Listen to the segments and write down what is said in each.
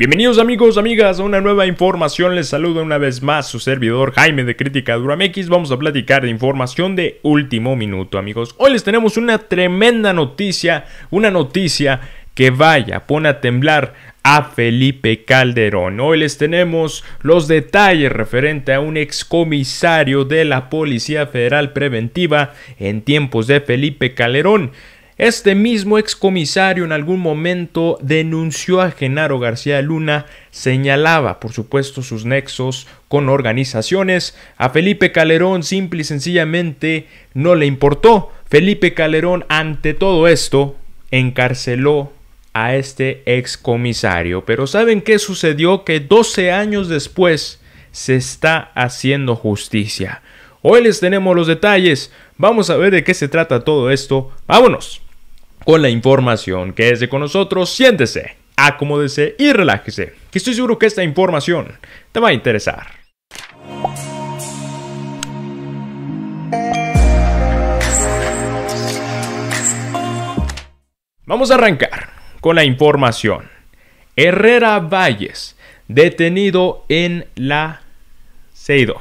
Bienvenidos amigos, amigas a una nueva información. Les saludo una vez más su servidor Jaime de Crítica Duramex. Vamos a platicar de información de último minuto, amigos. Hoy les tenemos una tremenda noticia, una noticia que vaya, pone a temblar a Felipe Calderón. Hoy les tenemos los detalles referente a un excomisario de la Policía Federal Preventiva en tiempos de Felipe Calderón este mismo excomisario en algún momento denunció a Genaro García Luna, señalaba por supuesto sus nexos con organizaciones, a Felipe Calderón simple y sencillamente no le importó. Felipe Calderón ante todo esto encarceló a este excomisario. Pero ¿saben qué sucedió? Que 12 años después se está haciendo justicia. Hoy les tenemos los detalles. Vamos a ver de qué se trata todo esto. Vámonos con la información. que es de con nosotros, siéntese, acomódese y relájese, que estoy seguro que esta información te va a interesar. Vamos a arrancar con la información. Herrera Valles, detenido en la Seido.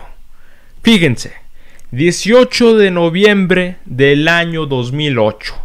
Fíjense, 18 de noviembre del año 2008.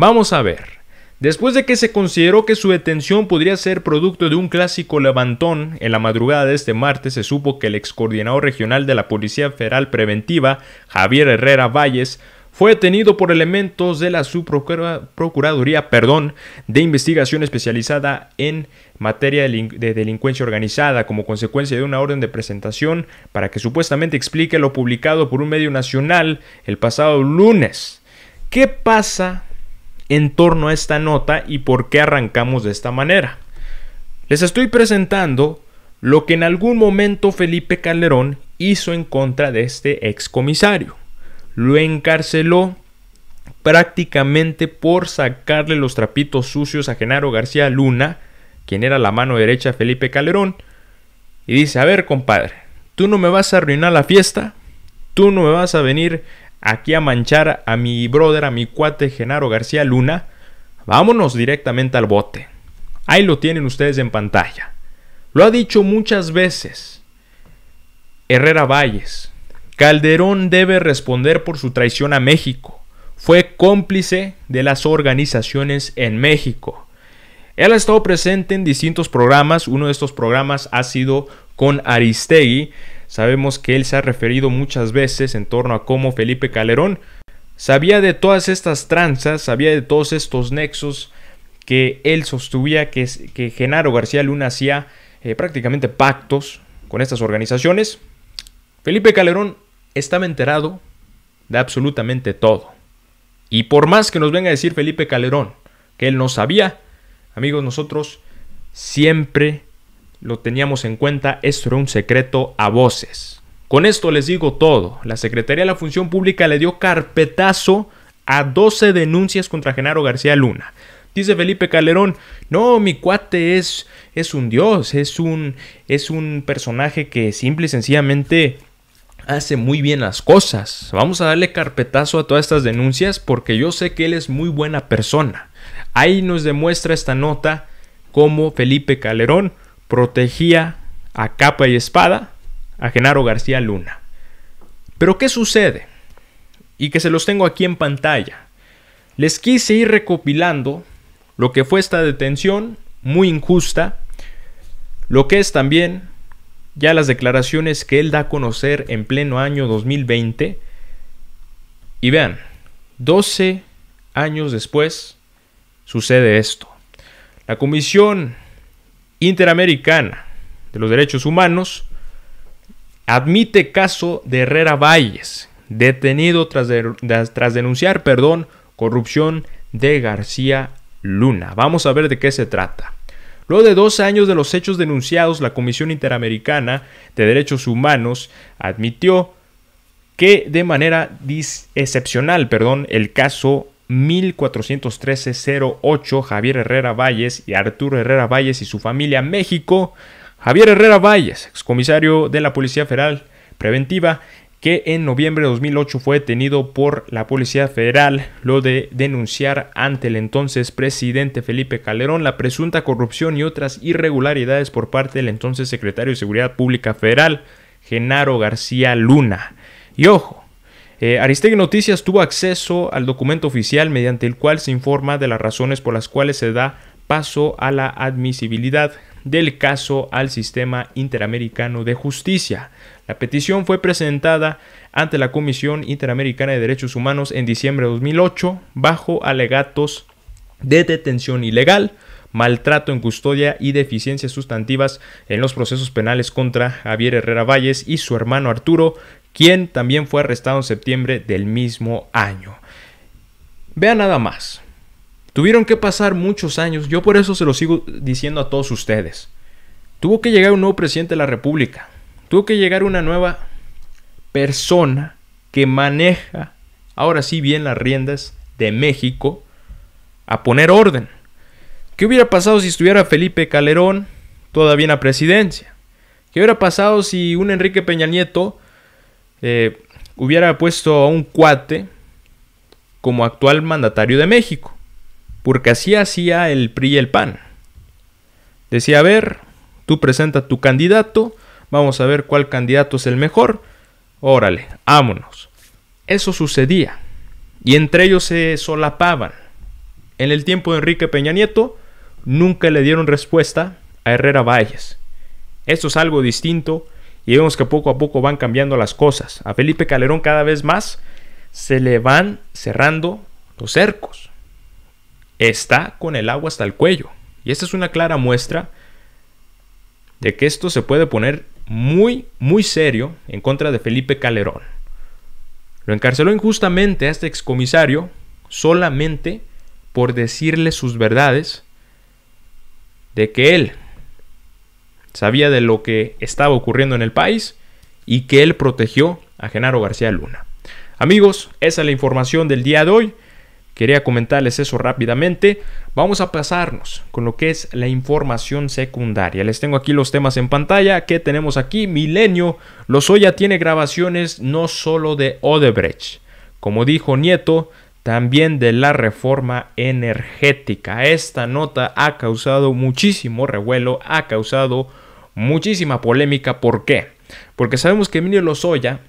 Vamos a ver. Después de que se consideró que su detención podría ser producto de un clásico levantón, en la madrugada de este martes se supo que el excoordinador regional de la Policía Federal Preventiva, Javier Herrera Valles, fue detenido por elementos de la Subprocuraduría perdón, de Investigación Especializada en materia de delincuencia organizada como consecuencia de una orden de presentación para que supuestamente explique lo publicado por un medio nacional el pasado lunes. ¿Qué pasa en torno a esta nota y por qué arrancamos de esta manera. Les estoy presentando lo que en algún momento Felipe Calderón hizo en contra de este excomisario. Lo encarceló prácticamente por sacarle los trapitos sucios a Genaro García Luna, quien era la mano derecha de Felipe Calderón, y dice, a ver compadre, tú no me vas a arruinar la fiesta, tú no me vas a venir aquí a manchar a mi brother, a mi cuate Genaro García Luna, vámonos directamente al bote. Ahí lo tienen ustedes en pantalla. Lo ha dicho muchas veces Herrera Valles. Calderón debe responder por su traición a México. Fue cómplice de las organizaciones en México. Él ha estado presente en distintos programas. Uno de estos programas ha sido con Aristegui, Sabemos que él se ha referido muchas veces en torno a cómo Felipe Calderón sabía de todas estas tranzas, sabía de todos estos nexos que él sostuvía, que, Genaro García Luna hacía eh, prácticamente pactos con estas organizaciones. Felipe Calderón estaba enterado de absolutamente todo. Y por más que nos venga a decir Felipe Calderón que él no sabía, amigos, nosotros siempre lo teníamos en cuenta, esto era un secreto a voces. Con esto les digo todo. La Secretaría de la Función Pública le dio carpetazo a 12 denuncias contra Genaro García Luna. Dice Felipe Calderón, no, mi cuate es, es un dios, es un, es un personaje que simple y sencillamente hace muy bien las cosas. Vamos a darle carpetazo a todas estas denuncias porque yo sé que él es muy buena persona. Ahí nos demuestra esta nota cómo Felipe Calderón protegía a capa y espada a Genaro García Luna. Pero ¿qué sucede? Y que se los tengo aquí en pantalla. Les quise ir recopilando lo que fue esta detención muy injusta, lo que es también ya las declaraciones que él da a conocer en pleno año 2020. Y vean, 12 años después sucede esto. La comisión Interamericana de los Derechos Humanos admite caso de Herrera Valles, detenido tras, denunciar perdón, corrupción de García Luna. Vamos a ver de qué se trata. Luego de dos años de los hechos denunciados, la Comisión Interamericana de Derechos Humanos admitió que de manera excepcional, perdón, el caso 1413-08 Javier Herrera Valles y Arturo Herrera Valles y su familia México. Javier Herrera Valles, excomisario de la Policía Federal Preventiva, que en noviembre de 2008 fue detenido por la Policía Federal lo de denunciar ante el entonces presidente Felipe Calderón la presunta corrupción y otras irregularidades por parte del entonces secretario de Seguridad Pública Federal, Genaro García Luna. Y ojo, eh, Aristegui Noticias tuvo acceso al documento oficial mediante el cual se informa de las razones por las cuales se da paso a la admisibilidad del caso al sistema interamericano de justicia. La petición fue presentada ante la Comisión Interamericana de Derechos Humanos en diciembre de 2008 bajo alegatos de detención ilegal, maltrato en custodia y deficiencias sustantivas en los procesos penales contra Javier Herrera Valles y su hermano Arturo, quien también fue arrestado en septiembre del mismo año. Vea nada más. Tuvieron que pasar muchos años, yo por eso se lo sigo diciendo a todos ustedes. Tuvo que llegar un nuevo presidente de la República, tuvo que llegar una nueva persona que maneja, ahora sí bien, las riendas de México a poner orden. ¿Qué hubiera pasado si estuviera Felipe Calderón todavía en la presidencia? ¿Qué hubiera pasado si un Enrique Peña Nieto eh, hubiera puesto a un cuate como actual mandatario de México, porque así hacía el PRI y el PAN. Decía, a ver, tú presenta tu candidato, vamos a ver cuál candidato es el mejor, órale, vámonos. Eso sucedía, y entre ellos se solapaban. En el tiempo de Enrique Peña Nieto, nunca le dieron respuesta a Herrera Valles. Esto es algo distinto y vemos que poco a poco van cambiando las cosas. A Felipe Calderón cada vez más se le van cerrando los cercos. Está con el agua hasta el cuello. Y esta es una clara muestra de que esto se puede poner muy, muy serio en contra de Felipe Calderón. Lo encarceló injustamente a este excomisario solamente por decirle sus verdades de que él sabía de lo que estaba ocurriendo en el país y que él protegió a Genaro García Luna. Amigos, esa es la información del día de hoy. Quería comentarles eso rápidamente. Vamos a pasarnos con lo que es la información secundaria. Les tengo aquí los temas en pantalla. ¿Qué tenemos aquí? Milenio. Lozoya tiene grabaciones no solo de Odebrecht. Como dijo Nieto, también de la reforma energética. Esta nota ha causado muchísimo revuelo, ha causado muchísima polémica. ¿Por qué? Porque sabemos que Emilio Lozoya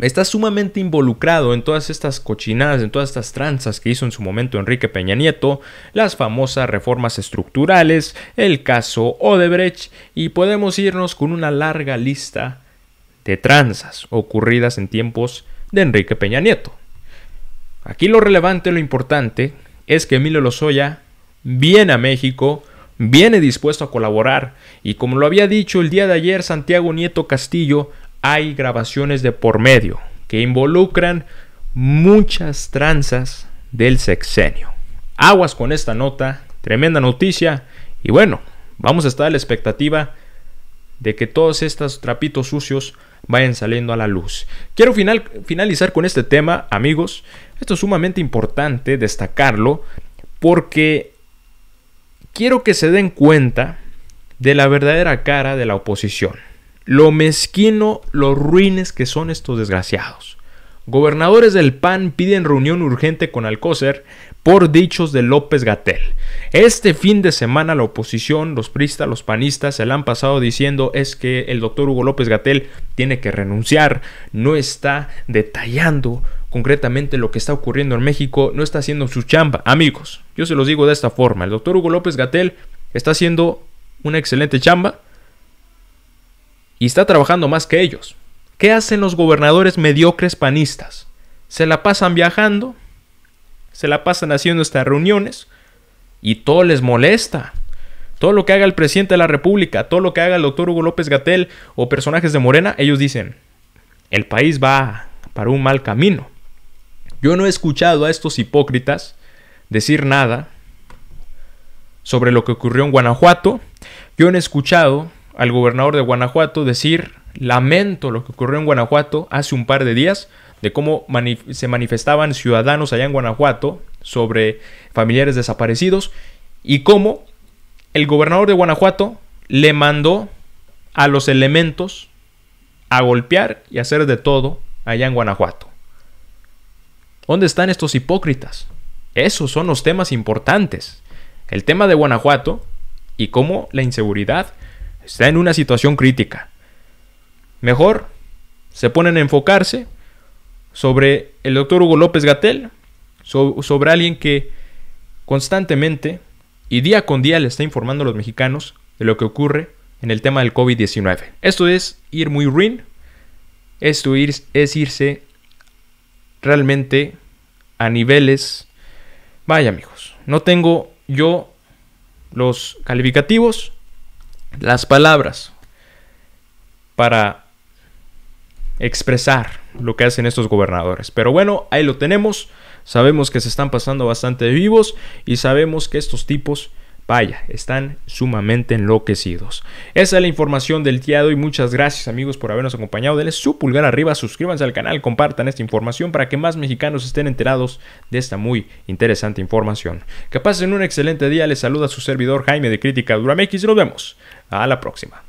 está sumamente involucrado en todas estas cochinadas, en todas estas tranzas que hizo en su momento Enrique Peña Nieto, las famosas reformas estructurales, el caso Odebrecht y podemos irnos con una larga lista de tranzas ocurridas en tiempos de Enrique Peña Nieto. Aquí lo relevante, lo importante, es que Emilio Lozoya viene a México viene dispuesto a colaborar. Y como lo había dicho el día de ayer Santiago Nieto Castillo, hay grabaciones de por medio que involucran muchas tranzas del sexenio. Aguas con esta nota, tremenda noticia. Y bueno, vamos a estar a la expectativa de que todos estos trapitos sucios vayan saliendo a la luz. Quiero finalizar con este tema, amigos. Esto es sumamente importante destacarlo porque quiero que se den cuenta de la verdadera cara de la oposición. Lo mezquino, los ruines que son estos desgraciados. Gobernadores del PAN piden reunión urgente con Alcócer por dichos de López Gatel. Este fin de semana la oposición, los pristas, los panistas se la han pasado diciendo es que el doctor Hugo López Gatel tiene que renunciar, no está detallando concretamente lo que está ocurriendo en México, no está haciendo su chamba. Amigos, yo se los digo de esta forma, el doctor Hugo López Gatel está haciendo una excelente chamba y está trabajando más que ellos. ¿Qué hacen los gobernadores mediocres panistas? Se la pasan viajando, se la pasan haciendo estas reuniones y todo les molesta. Todo lo que haga el presidente de la República, todo lo que haga el doctor Hugo López Gatel o personajes de Morena, ellos dicen, el país va para un mal camino. Yo no he escuchado a estos hipócritas decir nada sobre lo que ocurrió en Guanajuato. Yo no he escuchado al gobernador de Guanajuato decir, lamento lo que ocurrió en Guanajuato hace un par de días, de cómo se manifestaban ciudadanos allá en Guanajuato sobre familiares desaparecidos y cómo el gobernador de Guanajuato le mandó a los elementos a golpear y hacer de todo allá en Guanajuato. ¿Dónde están estos hipócritas? Esos son los temas importantes. El tema de Guanajuato y cómo la inseguridad está en una situación crítica. Mejor se ponen a enfocarse sobre el doctor Hugo López Gatel, sobre alguien que constantemente y día con día le está informando a los mexicanos de lo que ocurre en el tema del COVID-19. Esto es ir muy ruin, esto es irse realmente a niveles... Vaya amigos, no tengo yo los calificativos, las palabras para expresar lo que hacen estos gobernadores. Pero bueno, ahí lo tenemos. Sabemos que se están pasando bastante vivos y sabemos que estos tipos Vaya, están sumamente enloquecidos. Esa es la información del día de hoy. Muchas gracias amigos por habernos acompañado. Denle su pulgar arriba, suscríbanse al canal, compartan esta información para que más mexicanos estén enterados de esta muy interesante información. Que pasen un excelente día. Les saluda su servidor Jaime de Crítica Duramex. Nos vemos. A la próxima.